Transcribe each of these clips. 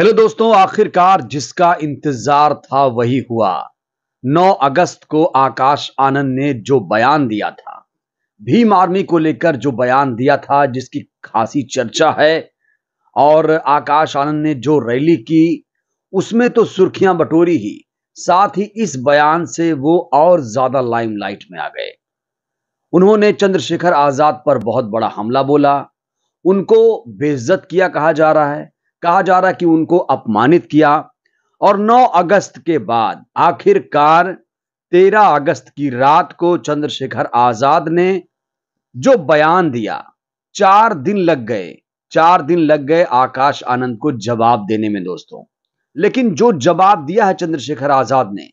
hello दोस्तों आखिरकार जिसका इंतजार था वही हुआ 9 अगस्त को आकाश आनंद ने जो बयान दिया था भीम आर्मी को लेकर जो बयान दिया था जिसकी खासी चर्चा है और आकाश आनंद ने जो रैली की उसमें तो सुर्खियां बटोरी ही साथ ही इस बयान से वो और ज्यादा लाइमलाइट में आ गए उन्होंने चंद्रशेखर आजाद पर बहुत बड़ा हमला बोला उनको बेइज्जत किया कहा जा रहा है कहा जा रहा कि उनको अपमानित किया और 9 अगस्त के बाद आखिरकार 13 अगस्त की रात को चंद्रशेखर आजाद ने जो बयान दिया चार दिन लग गए चार दिन लग गए आकाश आनंद को जवाब देने में दोस्तों लेकिन जो जवाब दिया है चंद्रशेखर आजाद ने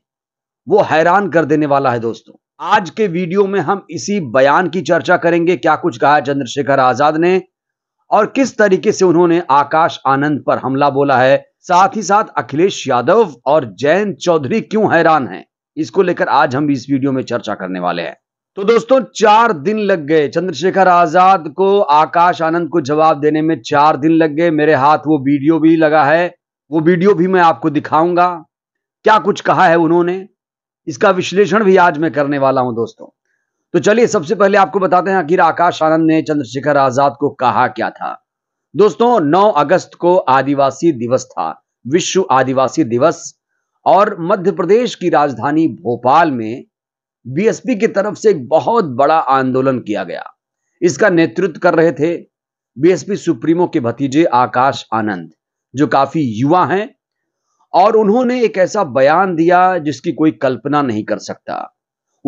वो हैरान कर देने वाला है दोस्तों आज के वीडियो में हम इसी बयान की चर्चा करेंगे क्या कुछ कहा चंद्रशेखर आजाद ने और किस तरीके से उन्होंने आकाश आनंद पर हमला बोला है साथ ही साथ अखिलेश यादव और जयंत चौधरी क्यों हैरान हैं इसको लेकर आज हम इस वीडियो में चर्चा करने वाले हैं तो दोस्तों चार दिन लग गए चंद्रशेखर आजाद को आकाश आनंद को जवाब देने में चार दिन लग गए मेरे हाथ वो वीडियो भी लगा है वो वीडियो भी मैं आपको दिखाऊंगा क्या कुछ कहा है उन्होंने इसका विश्लेषण भी आज मैं करने वाला हूं दोस्तों तो चलिए सबसे पहले आपको बताते हैं आखिर आकाश आनंद ने चंद्रशेखर आजाद को कहा क्या था दोस्तों 9 अगस्त को आदिवासी दिवस था विश्व आदिवासी दिवस और मध्य प्रदेश की राजधानी भोपाल में बीएसपी की तरफ से एक बहुत बड़ा आंदोलन किया गया इसका नेतृत्व कर रहे थे बीएसपी सुप्रीमो के भतीजे आकाश आनंद जो काफी युवा हैं और उन्होंने एक ऐसा बयान दिया जिसकी कोई कल्पना नहीं कर सकता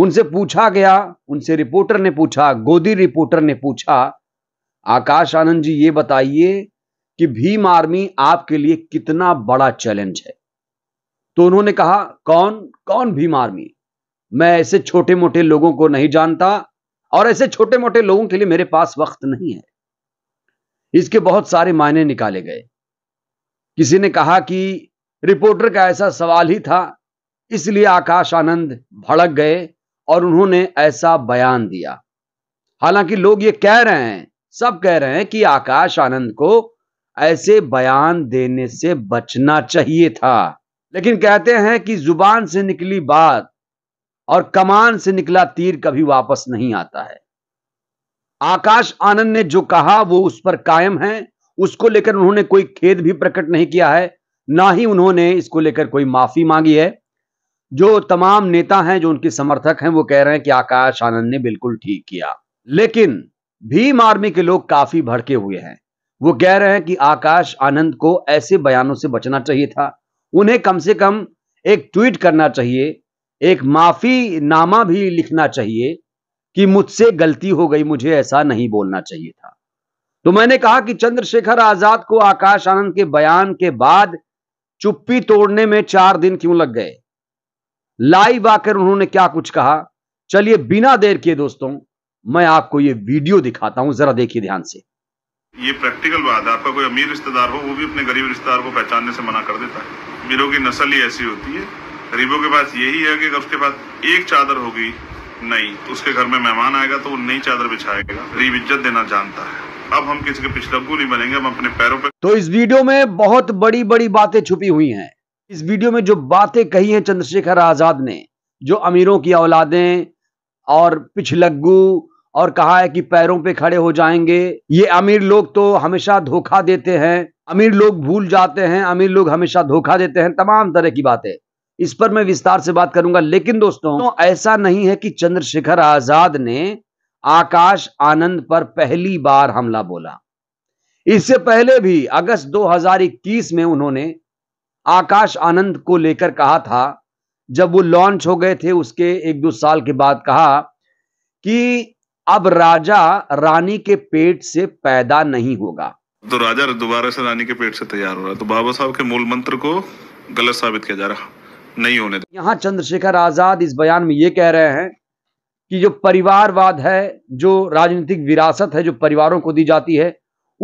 उनसे पूछा गया उनसे रिपोर्टर ने पूछा गोदी रिपोर्टर ने पूछा आकाश आनंद जी ये बताइए कि भीम आर्मी आपके लिए कितना बड़ा चैलेंज है तो उन्होंने कहा कौन कौन भीम आर्मी मैं ऐसे छोटे मोटे लोगों को नहीं जानता और ऐसे छोटे मोटे लोगों के लिए मेरे पास वक्त नहीं है इसके बहुत सारे मायने निकाले गए किसी ने कहा कि रिपोर्टर का ऐसा सवाल ही था इसलिए आकाश आनंद भड़क गए और उन्होंने ऐसा बयान दिया हालांकि लोग ये कह रहे हैं सब कह रहे हैं कि आकाश आनंद को ऐसे बयान देने से बचना चाहिए था लेकिन कहते हैं कि जुबान से निकली बात और कमान से निकला तीर कभी वापस नहीं आता है आकाश आनंद ने जो कहा वो उस पर कायम है उसको लेकर उन्होंने कोई खेद भी प्रकट नहीं किया है ना ही उन्होंने इसको लेकर कोई माफी मांगी है जो तमाम नेता हैं जो उनके समर्थक हैं वो कह रहे हैं कि आकाश आनंद ने बिल्कुल ठीक किया लेकिन भीम आर्मी के लोग काफी भड़के हुए हैं वो कह रहे हैं कि आकाश आनंद को ऐसे बयानों से बचना चाहिए था उन्हें कम से कम एक ट्वीट करना चाहिए एक माफी नामा भी लिखना चाहिए कि मुझसे गलती हो गई मुझे ऐसा नहीं बोलना चाहिए था तो मैंने कहा कि चंद्रशेखर आजाद को आकाश आनंद के बयान के बाद चुप्पी तोड़ने में चार दिन क्यों लग गए लाइव आकर उन्होंने क्या कुछ कहा चलिए बिना देर किए दोस्तों मैं आपको ये वीडियो दिखाता हूं जरा देखिए ध्यान से ये प्रैक्टिकल बात है आपका कोई अमीर रिश्तेदार हो वो भी अपने गरीब रिश्तेदार को पहचानने से मना कर देता है अमीरों की नस्ल ही ऐसी होती है गरीबों के पास यही है कि उसके पास एक चादर होगी नहीं उसके घर में मेहमान आएगा तो वो नई चादर बिछाएगा गरीब इज्जत देना जानता है अब हम किसी के पिछलग्गू नहीं बनेंगे हम अपने पैरों पर तो इस वीडियो में बहुत बड़ी बड़ी बातें छुपी हुई हैं इस वीडियो में जो बातें कही हैं चंद्रशेखर आज़ाद ने जो अमीरों की औलादें और पिछलग्गू और कहा है कि पैरों पे खड़े हो जाएंगे ये अमीर लोग तो हमेशा धोखा देते हैं अमीर लोग भूल जाते हैं अमीर लोग हमेशा धोखा देते हैं तमाम तरह की बातें इस पर मैं विस्तार से बात करूंगा लेकिन दोस्तों तो ऐसा नहीं है कि चंद्रशेखर आजाद ने आकाश आनंद पर पहली बार हमला बोला इससे पहले भी अगस्त 2021 में उन्होंने आकाश आनंद को लेकर कहा था जब वो लॉन्च हो गए थे उसके एक दो साल के बाद कहा कि अब राजा रानी के पेट से पैदा नहीं होगा तो राजा दोबारा से रानी के पेट से तैयार हो रहा है तो बाबा साहब के मूल मंत्र को गलत साबित किया जा रहा नहीं होने यहाँ चंद्रशेखर आजाद इस बयान में ये कह रहे हैं कि जो परिवारवाद है जो राजनीतिक विरासत है जो परिवारों को दी जाती है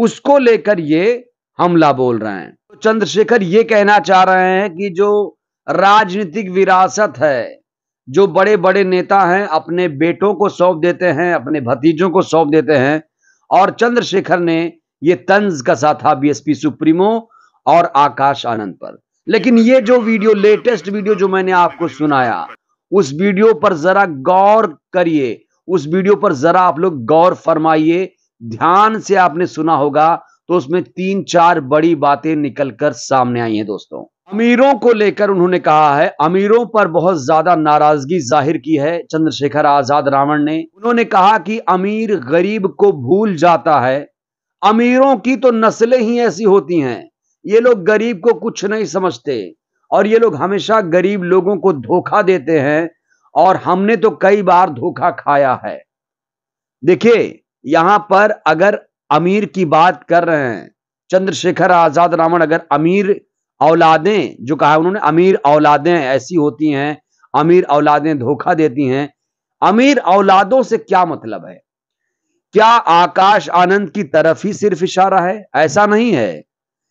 उसको लेकर ये हमला बोल रहे हैं तो चंद्रशेखर ये कहना चाह रहे हैं कि जो राजनीतिक विरासत है जो बड़े बड़े नेता हैं अपने बेटों को सौंप देते हैं अपने भतीजों को सौंप देते हैं और चंद्रशेखर ने ये तंज कसा था बीएसपी सुप्रीमो और आकाश आनंद पर लेकिन ये जो वीडियो लेटेस्ट वीडियो जो मैंने आपको सुनाया उस वीडियो पर जरा गौर करिए उस वीडियो पर जरा आप लोग गौर फरमाइए ध्यान से आपने सुना होगा तो उसमें तीन चार बड़ी बातें निकलकर सामने आई हैं दोस्तों अमीरों को लेकर उन्होंने कहा है अमीरों पर बहुत ज्यादा नाराजगी जाहिर की है चंद्रशेखर आजाद रावण ने उन्होंने कहा कि अमीर गरीब को भूल जाता है अमीरों की तो नस्लें ही ऐसी होती हैं ये लोग गरीब को कुछ नहीं समझते और ये लोग हमेशा गरीब लोगों को धोखा देते हैं और हमने तो कई बार धोखा खाया है देखिए यहां पर अगर अमीर की बात कर रहे हैं चंद्रशेखर आजाद रावण अगर अमीर औलादें जो कहा उन्होंने अमीर औलादें ऐसी होती हैं अमीर औलादें धोखा देती हैं अमीर औलादों से क्या मतलब है क्या आकाश आनंद की तरफ ही सिर्फ इशारा है ऐसा नहीं है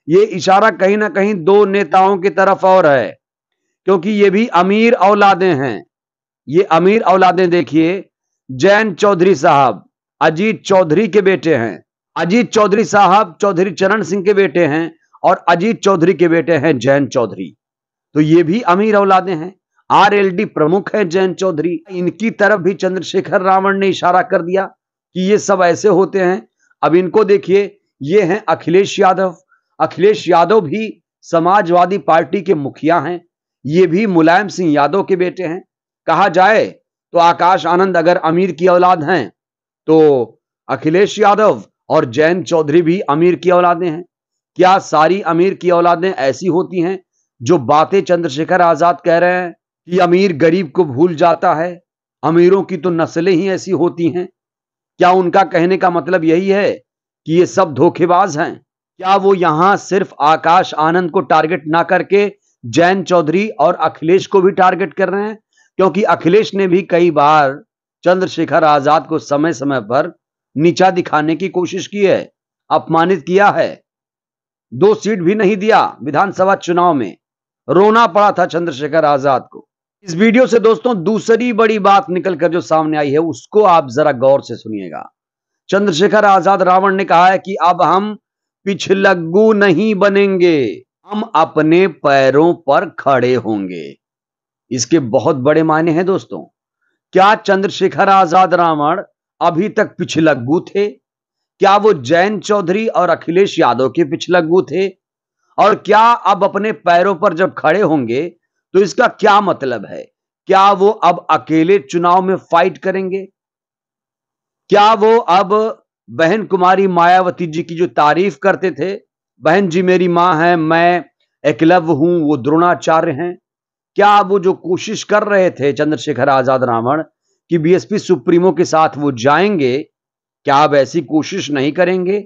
ये इशारा कहीं ना कहीं दो नेताओं की तरफ और है क्योंकि ये भी अमीर औलादें हैं ये अमीर औलादें देखिए जैन चौधरी साहब अजीत चौधरी के बेटे हैं अजीत चौधरी साहब चौधरी चरण सिंह के बेटे हैं और अजीत चौधरी के बेटे हैं जैन चौधरी तो ये भी अमीर औलादे हैं आरएलडी प्रमुख है जैन चौधरी इनकी तरफ भी चंद्रशेखर रावण ने इशारा कर दिया कि ये सब ऐसे होते हैं अब इनको देखिए ये हैं अखिलेश यादव अखिलेश यादव भी समाजवादी पार्टी के मुखिया हैं ये भी मुलायम सिंह यादव के बेटे हैं कहा जाए तो आकाश आनंद अगर अमीर की औलाद हैं तो अखिलेश यादव और जैन चौधरी भी अमीर की औलादें हैं क्या सारी अमीर की औलादें ऐसी होती हैं जो बातें चंद्रशेखर आजाद कह रहे हैं कि अमीर गरीब को भूल जाता है अमीरों की तो नस्लें ही ऐसी होती हैं क्या उनका कहने का मतलब यही है कि ये सब धोखेबाज हैं क्या वो यहां सिर्फ आकाश आनंद को टारगेट ना करके जैन चौधरी और अखिलेश को भी टारगेट कर रहे हैं क्योंकि अखिलेश ने भी कई बार चंद्रशेखर आजाद को समय समय पर नीचा दिखाने की कोशिश की है अपमानित किया है दो सीट भी नहीं दिया विधानसभा चुनाव में रोना पड़ा था चंद्रशेखर आजाद को इस वीडियो से दोस्तों दूसरी बड़ी बात निकलकर जो सामने आई है उसको आप जरा गौर से सुनिएगा चंद्रशेखर आजाद रावण ने कहा है कि अब हम पिछलग्गू नहीं बनेंगे हम अपने पैरों पर खड़े होंगे इसके बहुत बड़े मायने हैं दोस्तों क्या चंद्रशेखर आजाद रावण अभी तक पिछलग्गू थे क्या वो जैन चौधरी और अखिलेश यादव के पिछलग्गू थे और क्या अब अपने पैरों पर जब खड़े होंगे तो इसका क्या मतलब है क्या वो अब अकेले चुनाव में फाइट करेंगे क्या वो अब बहन कुमारी मायावती जी की जो तारीफ करते थे बहन जी मेरी मां है मैं एकलव हूं वो द्रोणाचार्य हैं क्या वो जो कोशिश कर रहे थे चंद्रशेखर आजाद रावण कि बीएसपी सुप्रीमो के साथ वो जाएंगे क्या आप ऐसी कोशिश नहीं करेंगे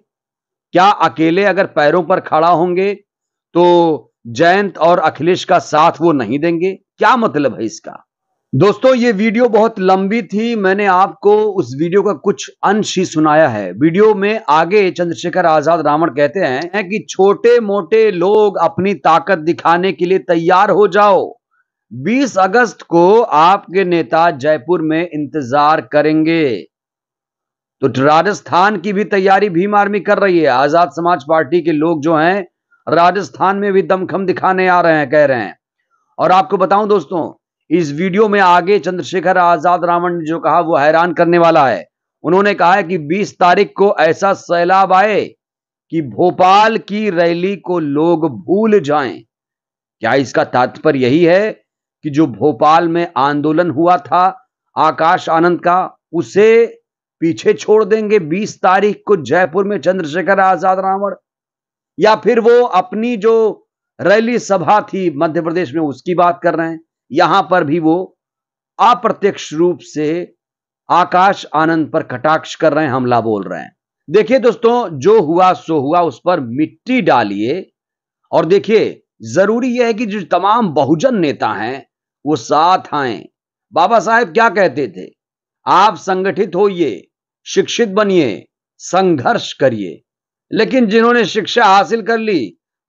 क्या अकेले अगर पैरों पर खड़ा होंगे तो जयंत और अखिलेश का साथ वो नहीं देंगे क्या मतलब है इसका दोस्तों ये वीडियो बहुत लंबी थी मैंने आपको उस वीडियो का कुछ अंश ही सुनाया है वीडियो में आगे चंद्रशेखर आजाद रावण कहते हैं कि छोटे मोटे लोग अपनी ताकत दिखाने के लिए तैयार हो जाओ 20 अगस्त को आपके नेता जयपुर में इंतजार करेंगे तो राजस्थान की भी तैयारी भीम आर्मी कर रही है आजाद समाज पार्टी के लोग जो हैं राजस्थान में भी दमखम दिखाने आ रहे हैं कह रहे हैं और आपको बताऊं दोस्तों इस वीडियो में आगे चंद्रशेखर आजाद रावण ने जो कहा वो हैरान करने वाला है उन्होंने कहा है कि 20 तारीख को ऐसा सैलाब आए कि भोपाल की रैली को लोग भूल जाएं क्या इसका तात्पर्य यही है कि जो भोपाल में आंदोलन हुआ था आकाश आनंद का उसे पीछे छोड़ देंगे 20 तारीख को जयपुर में चंद्रशेखर आजाद रावण या फिर वो अपनी जो रैली सभा थी मध्य प्रदेश में उसकी बात कर रहे हैं यहां पर भी वो अप्रत्यक्ष रूप से आकाश आनंद पर कटाक्ष कर रहे हैं हमला बोल रहे हैं देखिए दोस्तों जो हुआ सो हुआ उस पर मिट्टी डालिए और देखिए जरूरी यह है कि जो तमाम बहुजन नेता हैं वो साथ आए बाबा साहेब क्या कहते थे आप संगठित होइए शिक्षित बनिए संघर्ष करिए लेकिन जिन्होंने शिक्षा हासिल कर ली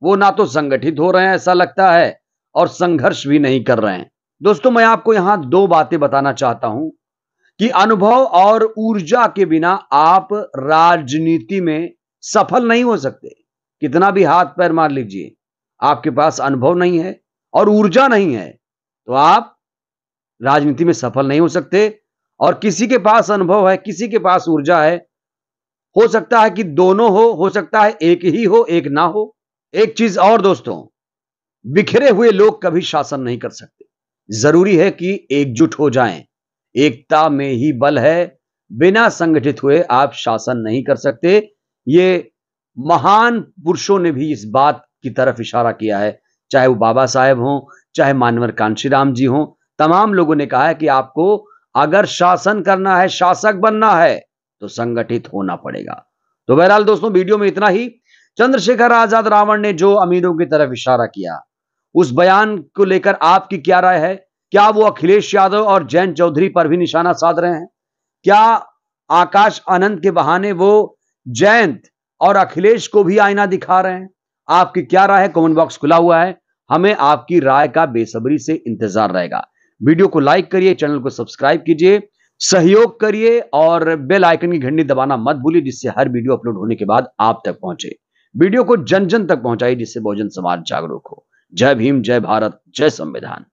वो ना तो संगठित हो रहे हैं ऐसा लगता है और संघर्ष भी नहीं कर रहे हैं दोस्तों मैं आपको यहां दो बातें बताना चाहता हूं कि अनुभव और ऊर्जा के बिना आप राजनीति में सफल नहीं हो सकते कितना भी हाथ पैर मार लीजिए आपके पास अनुभव नहीं है और ऊर्जा नहीं है तो आप राजनीति में सफल नहीं हो सकते और किसी के पास अनुभव है किसी के पास ऊर्जा है हो सकता है कि दोनों हो हो सकता है एक ही हो एक ना हो एक चीज और दोस्तों बिखरे हुए लोग कभी शासन नहीं कर सकते जरूरी है कि एकजुट हो जाएं एकता में ही बल है बिना संगठित हुए आप शासन नहीं कर सकते ये महान पुरुषों ने भी इस बात की तरफ इशारा किया है चाहे वो बाबा साहेब हों चाहे मानवर कांशी राम जी हों तमाम लोगों ने कहा है कि आपको अगर शासन करना है शासक बनना है तो संगठित होना पड़ेगा तो बहरहाल दोस्तों वीडियो में इतना ही चंद्रशेखर आजाद रावण ने जो अमीरों की तरफ इशारा किया उस बयान को लेकर आपकी क्या राय है क्या वो अखिलेश यादव और जैन चौधरी पर भी निशाना साध रहे हैं क्या आकाश आनंद के बहाने वो जयंत और अखिलेश को भी आईना दिखा रहे हैं आपकी क्या राय है कमेंट बॉक्स खुला हुआ है हमें आपकी राय का बेसब्री से इंतजार रहेगा वीडियो को लाइक करिए चैनल को सब्सक्राइब कीजिए सहयोग करिए और बेल आइकन की घंटी दबाना मत भूलिए जिससे हर वीडियो अपलोड होने के बाद आप तक पहुंचे वीडियो को जन जन तक पहुंचाइए जिससे बहुजन समाज जागरूक हो जय भीम जय भारत जय संविधान